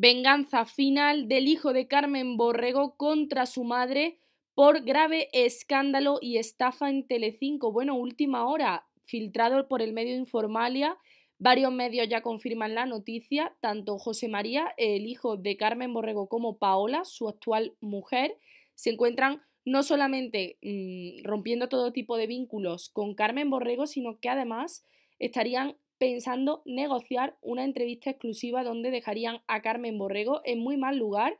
Venganza final del hijo de Carmen Borrego contra su madre por grave escándalo y estafa en Telecinco. Bueno, última hora, filtrado por el medio Informalia. Varios medios ya confirman la noticia, tanto José María, el hijo de Carmen Borrego, como Paola, su actual mujer, se encuentran no solamente mm, rompiendo todo tipo de vínculos con Carmen Borrego, sino que además estarían pensando negociar una entrevista exclusiva donde dejarían a Carmen Borrego en muy mal lugar,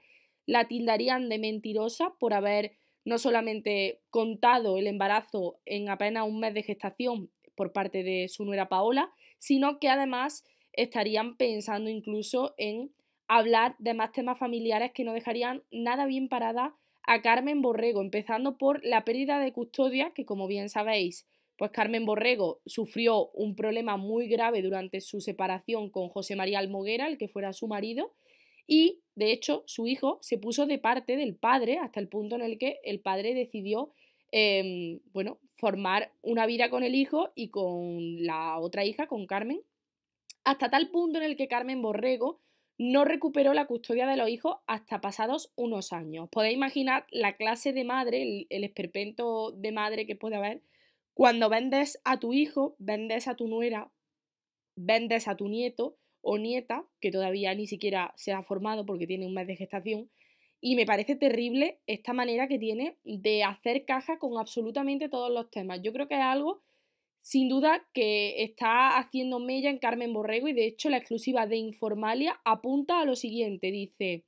la tildarían de mentirosa por haber no solamente contado el embarazo en apenas un mes de gestación por parte de su nuera Paola, sino que además estarían pensando incluso en hablar de más temas familiares que no dejarían nada bien parada a Carmen Borrego, empezando por la pérdida de custodia, que como bien sabéis, pues Carmen Borrego sufrió un problema muy grave durante su separación con José María Almoguera, el que fuera su marido, y de hecho su hijo se puso de parte del padre hasta el punto en el que el padre decidió em, bueno, formar una vida con el hijo y con la otra hija, con Carmen, hasta tal punto en el que Carmen Borrego no recuperó la custodia de los hijos hasta pasados unos años. Podéis imaginar la clase de madre, el esperpento de madre que puede haber cuando vendes a tu hijo, vendes a tu nuera, vendes a tu nieto o nieta, que todavía ni siquiera se ha formado porque tiene un mes de gestación, y me parece terrible esta manera que tiene de hacer caja con absolutamente todos los temas. Yo creo que es algo, sin duda, que está haciendo mella en Carmen Borrego y de hecho la exclusiva de Informalia apunta a lo siguiente, dice,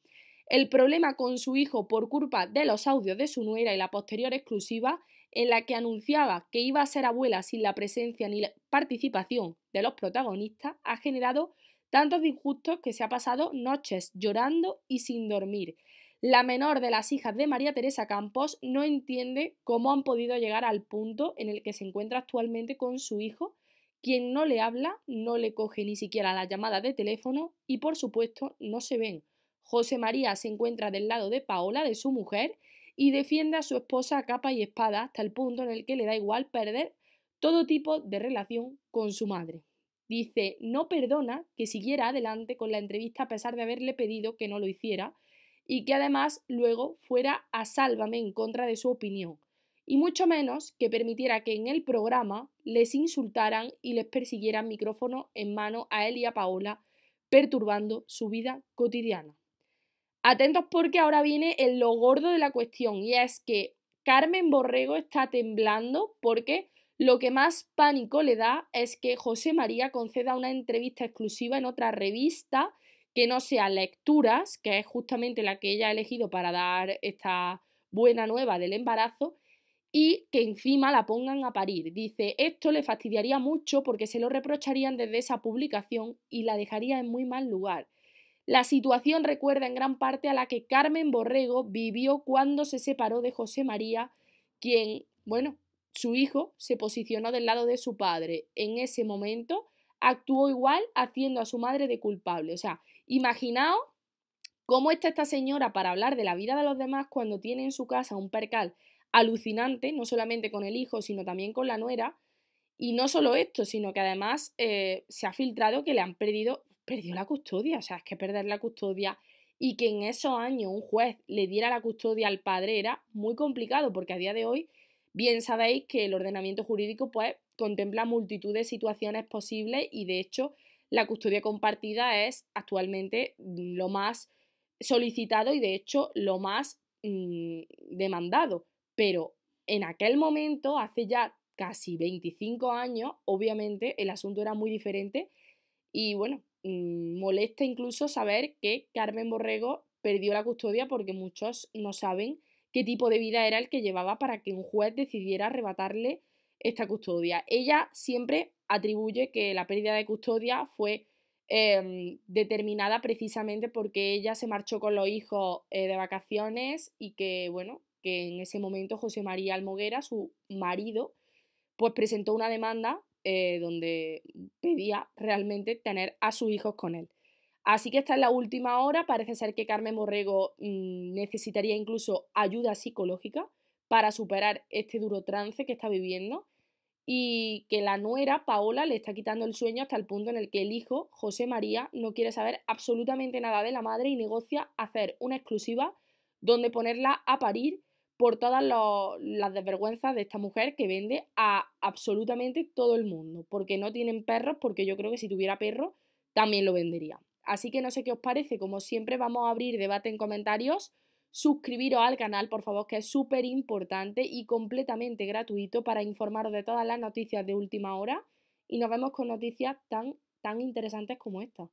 el problema con su hijo por culpa de los audios de su nuera y la posterior exclusiva en la que anunciaba que iba a ser abuela sin la presencia ni la participación de los protagonistas, ha generado tantos disgustos que se ha pasado noches llorando y sin dormir. La menor de las hijas de María Teresa Campos no entiende cómo han podido llegar al punto en el que se encuentra actualmente con su hijo, quien no le habla, no le coge ni siquiera la llamada de teléfono y por supuesto no se ven. José María se encuentra del lado de Paola, de su mujer, y defiende a su esposa a capa y espada hasta el punto en el que le da igual perder todo tipo de relación con su madre. Dice, no perdona que siguiera adelante con la entrevista a pesar de haberle pedido que no lo hiciera y que además luego fuera a sálvame en contra de su opinión, y mucho menos que permitiera que en el programa les insultaran y les persiguieran micrófono en mano a él y a Paola, perturbando su vida cotidiana. Atentos porque ahora viene el lo gordo de la cuestión y es que Carmen Borrego está temblando porque lo que más pánico le da es que José María conceda una entrevista exclusiva en otra revista que no sea Lecturas, que es justamente la que ella ha elegido para dar esta buena nueva del embarazo, y que encima la pongan a parir. Dice, esto le fastidiaría mucho porque se lo reprocharían desde esa publicación y la dejaría en muy mal lugar. La situación recuerda en gran parte a la que Carmen Borrego vivió cuando se separó de José María, quien, bueno, su hijo se posicionó del lado de su padre. En ese momento actuó igual haciendo a su madre de culpable. O sea, imaginaos cómo está esta señora para hablar de la vida de los demás cuando tiene en su casa un percal alucinante, no solamente con el hijo, sino también con la nuera. Y no solo esto, sino que además eh, se ha filtrado que le han perdido perdió la custodia. O sea, es que perder la custodia y que en esos años un juez le diera la custodia al padre era muy complicado, porque a día de hoy bien sabéis que el ordenamiento jurídico pues contempla multitud de situaciones posibles y de hecho la custodia compartida es actualmente mm, lo más solicitado y de hecho lo más mm, demandado. Pero en aquel momento, hace ya casi 25 años, obviamente el asunto era muy diferente y bueno, Mm, molesta incluso saber que Carmen Borrego perdió la custodia porque muchos no saben qué tipo de vida era el que llevaba para que un juez decidiera arrebatarle esta custodia. Ella siempre atribuye que la pérdida de custodia fue em, determinada precisamente porque ella se marchó con los hijos eh, de vacaciones y que, bueno, que en ese momento José María Almoguera, su marido, pues presentó una demanda eh, donde pedía realmente tener a sus hijos con él. Así que esta es la última hora. Parece ser que Carmen Borrego mm, necesitaría incluso ayuda psicológica para superar este duro trance que está viviendo y que la nuera, Paola, le está quitando el sueño hasta el punto en el que el hijo, José María, no quiere saber absolutamente nada de la madre y negocia hacer una exclusiva donde ponerla a parir por todas las desvergüenzas de esta mujer que vende a absolutamente todo el mundo, porque no tienen perros, porque yo creo que si tuviera perro también lo vendería. Así que no sé qué os parece, como siempre vamos a abrir debate en comentarios, suscribiros al canal, por favor, que es súper importante y completamente gratuito para informaros de todas las noticias de última hora y nos vemos con noticias tan, tan interesantes como esta.